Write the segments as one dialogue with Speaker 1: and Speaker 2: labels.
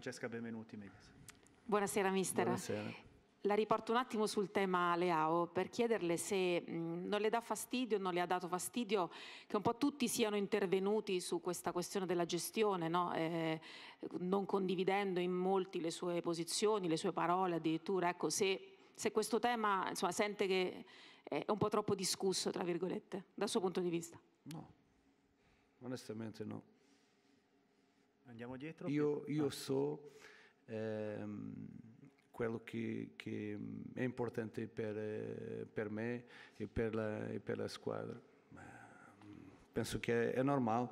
Speaker 1: Francesca Benvenuti
Speaker 2: Buonasera mister. Buonasera. La riporto un attimo sul tema Leao per chiederle se non le dà fastidio, non le ha dato fastidio che un po' tutti siano intervenuti su questa questione della gestione, no? eh, non condividendo in molti le sue posizioni, le sue parole addirittura. Ecco, se, se questo tema insomma, sente che è un po' troppo discusso, tra virgolette, dal suo punto di vista.
Speaker 1: No,
Speaker 3: onestamente no. Dietro, io, io, ah. so ehm, quello che, che, è importante per, eh, per me e per, la, e per la, squadra. Mm, penso che è, normale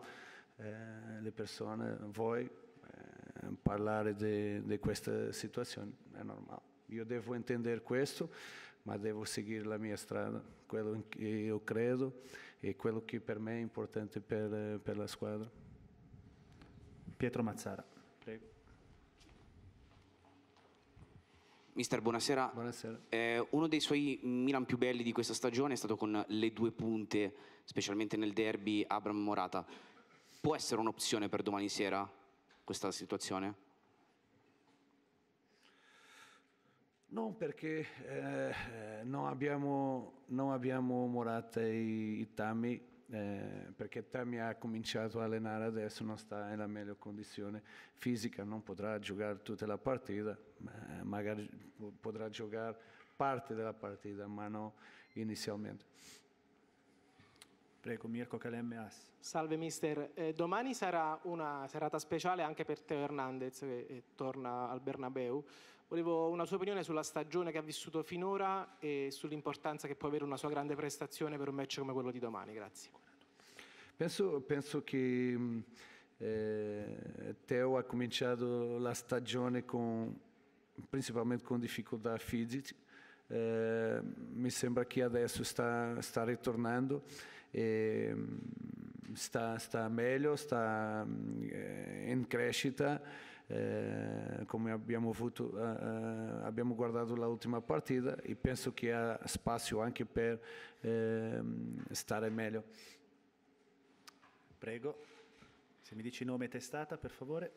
Speaker 3: eh, le persone, voi, eh, parlare di questa situazione, è normale. Io devo intendere questo, ma devo seguire la mia strada, quello che io credo e quello che per me è importante per, eh, per la squadra. Pietro Mazzara.
Speaker 1: Prego. Mister, buonasera. buonasera. Eh, uno dei suoi Milan più belli di questa stagione è stato con le due punte, specialmente nel derby Abram Morata. Può essere un'opzione per domani sera questa situazione?
Speaker 3: Non perché eh, eh, non, abbiamo, non abbiamo Morata e Itami eh, perché Tammy ha cominciato a allenare adesso, non sta nella meglio condizione fisica, non potrà giocare tutta la partita, ma magari potrà giocare parte della partita, ma non inizialmente. Prego, Mirko Calemmeas.
Speaker 1: Salve mister, eh, domani sarà una serata speciale anche per Teo Hernandez che eh, torna al Bernabeu. Volevo una sua opinione sulla stagione che ha vissuto finora e sull'importanza che può avere una sua grande prestazione per un match come quello di domani. Grazie.
Speaker 3: Penso, penso che mm, eh, Teo ha cominciato la stagione con, principalmente con difficoltà fisiche eh, mi sembra che adesso sta, sta ritornando, e sta, sta, meglio, sta eh, in crescita. Eh, come abbiamo, avuto, abbiamo guardato l'ultima partita e penso che ha spazio anche per ehm, stare meglio. Prego, se mi dici nome e testata per favore.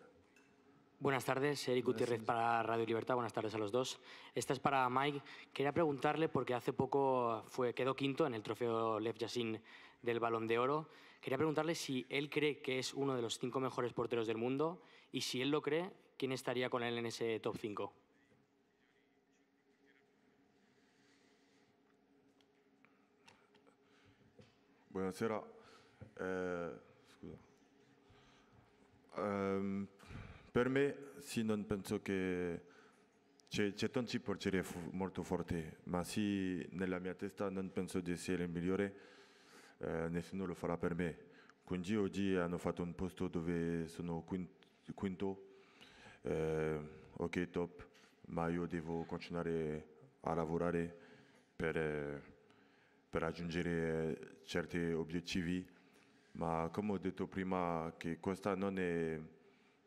Speaker 2: Buenas tardes, Eric Gutiérrez para Radio Libertad. Buenas tardes a los dos. Esta es para Mike. Quería preguntarle, porque hace poco fue, quedó quinto en el trofeo Lev Yassin del Balón de Oro, quería preguntarle si él cree que es uno de los cinco mejores porteros del mundo y si él lo cree, ¿quién estaría con él en ese top 5? Buenas Eh, Per me, sì, non penso che c'è, tanti portieri molto forti, ma sì, nella mia testa non penso di essere il migliore, eh, nessuno lo farà per me. Quindi oggi hanno fatto un posto dove sono quinto, eh, ok top, ma io devo continuare a lavorare per, eh, per raggiungere eh, certi obiettivi. Ma come ho detto prima, che questa non è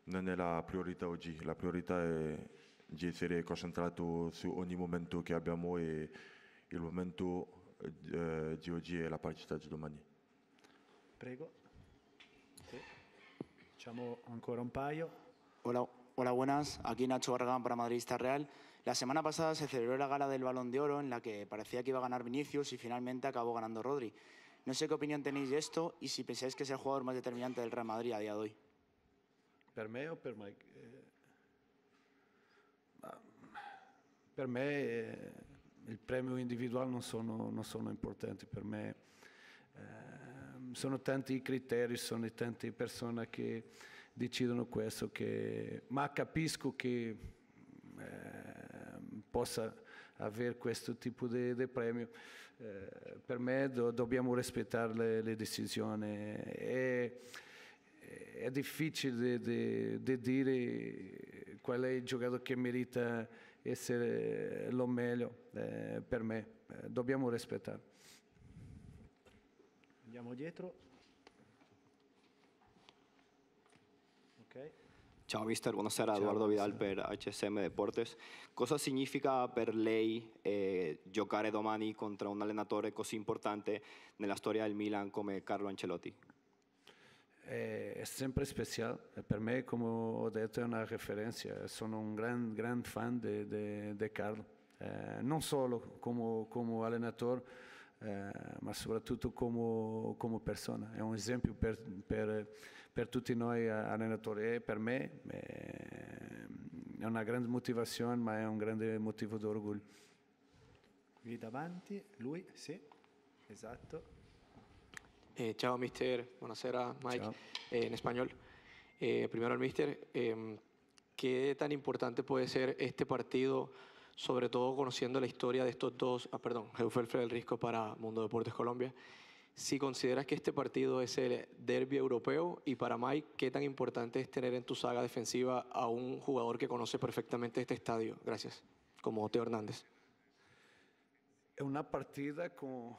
Speaker 2: No es la prioridad hoy, la prioridad es ser en en su ogni momento que abbiamo y el momento eh, de hoy es la partida de domani.
Speaker 3: Prego.
Speaker 1: Sí. ancora un paio. Hola, hola, buenas. Aquí Nacho Barragán para Madridista Real. La semana pasada se celebró la gala del Balón de Oro en la que parecía que iba a ganar Vinicius y finalmente acabó ganando Rodri. No sé qué opinión tenéis de esto y si pensáis que es el jugador más determinante del Real Madrid a día de hoy.
Speaker 3: Per me o per Mike? Eh, per me eh, il premio individuale non sono, non sono importanti, per me ehm, sono tanti i criteri, sono tante persone che decidono questo, che, ma capisco che ehm, possa avere questo tipo di, di premio. Eh, per me do, dobbiamo rispettare le, le decisioni. E, è difficile di dire qual è il giocatore che merita essere lo meglio eh, per me. Eh, dobbiamo rispettare.
Speaker 1: Andiamo dietro. Okay. Ciao mister, buonasera Ciao, Edoardo Vidal buonasera. per HSM Deportes. Cosa significa per lei eh, giocare domani contro un allenatore così importante nella storia del Milan come Carlo Ancelotti?
Speaker 3: è, eh, è sempre speciale, eh, per me come ho detto è una referenza, sono un grande gran fan di Carlo, eh, non solo come, come allenatore, eh, ma soprattutto come, come, persona. È un esempio per, per, per tutti noi allenatori e per me eh, è una grande motivazione, ma è un grande motivo d'orgoglio. Qui davanti, lui, sì, esatto. Eh, chao, mister.
Speaker 1: tardes, Mike, eh, en español. Eh, primero al mister. Em, ¿Qué tan importante puede ser este partido, sobre todo conociendo la historia de estos dos, ah, perdón, Eufelfre del Risco para Mundo Deportes Colombia? Si consideras que este partido es el derby europeo y para Mike, ¿qué tan importante es tener en tu saga defensiva a un jugador que conoce perfectamente este estadio? Gracias. Como Teo Hernández.
Speaker 3: Es una partida con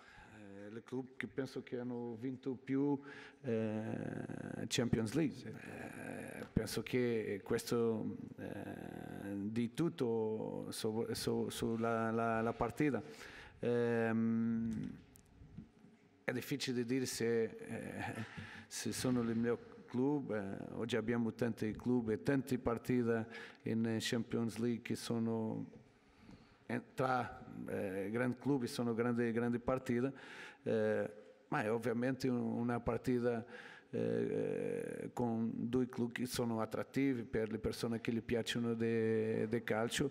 Speaker 3: il eh, club che penso che hanno vinto più eh, Champions League. Eh, penso che questo eh, di tutto sulla so, so, so partita. Ehm, è difficile dire se, eh, se sono il mio club, oggi abbiamo tanti club e tante partite in Champions League che sono eh, tra é, eh, grande clube, são uma grande, grande partida, é, eh, mas obviamente uma partida eh, con due club che sono attrattivi per le persone che gli piacciono del calcio.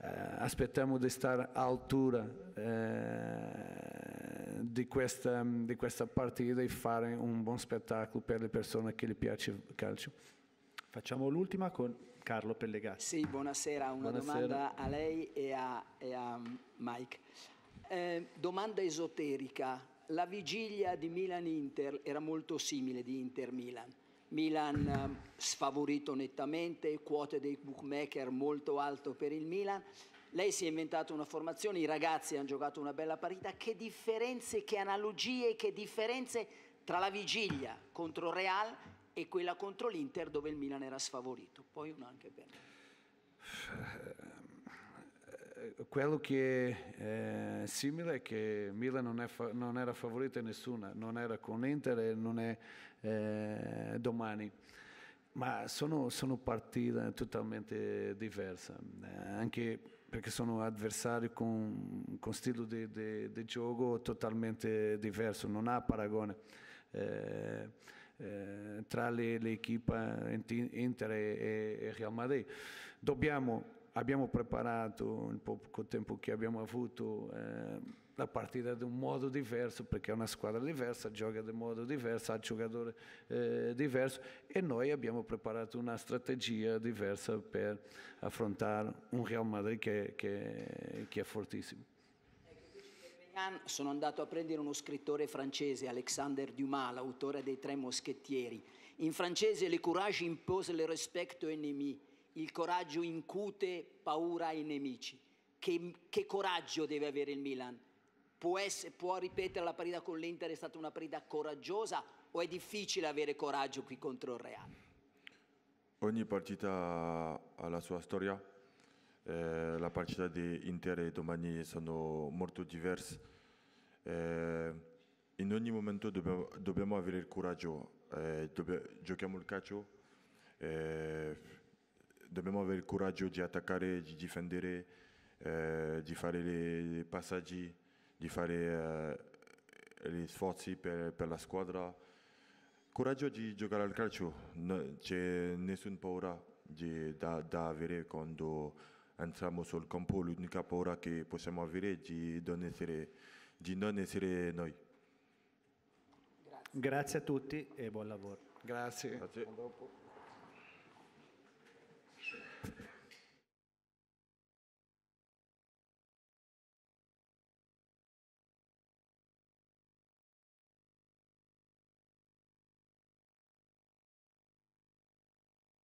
Speaker 3: Eh, aspettiamo di stare all'altura eh, di, questa, di questa partita e fare un buon spettacolo per le persone che gli piacciono il calcio. Facciamo l'ultima con Carlo
Speaker 1: Pellegatti. Sì, buonasera. Una buonasera. domanda a lei e a, e a Mike. Eh, domanda esoterica. La vigilia di Milan-Inter era molto simile di Inter-Milan. Milan, eh, sfavorito nettamente, quote dei bookmaker molto alto per il Milan. Lei si è inventato una formazione, i ragazzi hanno giocato una bella partita. Che differenze, che analogie, che differenze tra la vigilia contro Real e quella contro l'Inter dove il Milan era sfavorito, poi una anche bene.
Speaker 3: Eh, quello che è eh, simile è che Milan non, fa- non era favorita nessuna, non era con l'Inter e non è eh, domani ma sono, sono, partite totalmente diverse, eh, anche perché sono avversari con, con stile di, di, di, gioco totalmente diverso, non ha paragone. Eh, eh, tra l'equipa Inter e, e, Real Madrid. Dobbiamo, abbiamo preparato in poco tempo che abbiamo avuto eh, la partita in un modo diverso perché è una squadra diversa, gioca in modo diverso, ha giocatore eh, diverso e noi abbiamo preparato una strategia diversa per affrontare un Real Madrid che, che, che è fortissimo
Speaker 1: sono andato a prendere uno scrittore francese, Alexander Dumas, l'autore dei Tre Moschettieri. In francese le courage impose le rispetto ai nemici, il coraggio incute paura ai nemici. Che, che coraggio deve avere il Milan? Può, essere, può ripetere la parità con l'Inter, è stata una parità coraggiosa o è difficile avere coraggio qui contro il Real?
Speaker 2: Ogni partita ha la sua storia, eh, la partita di Inter e domani sono molto diverse. Eh, in ogni momento dobbiamo, dobbiamo avere il coraggio, eh, dobbia, giochiamo il calcio, eh, dobbiamo avere il coraggio di attaccare, di difendere, eh, di fare i passaggi, di fare gli sforzi per, per, la squadra. Coraggio di giocare al calcio, non c'è nessuna paura di, da, da avere quando entriamo sul campo l'unica paura che possiamo avere è di non essere, di non essere noi.
Speaker 3: Grazie. Grazie a tutti e buon lavoro. Grazie. Grazie.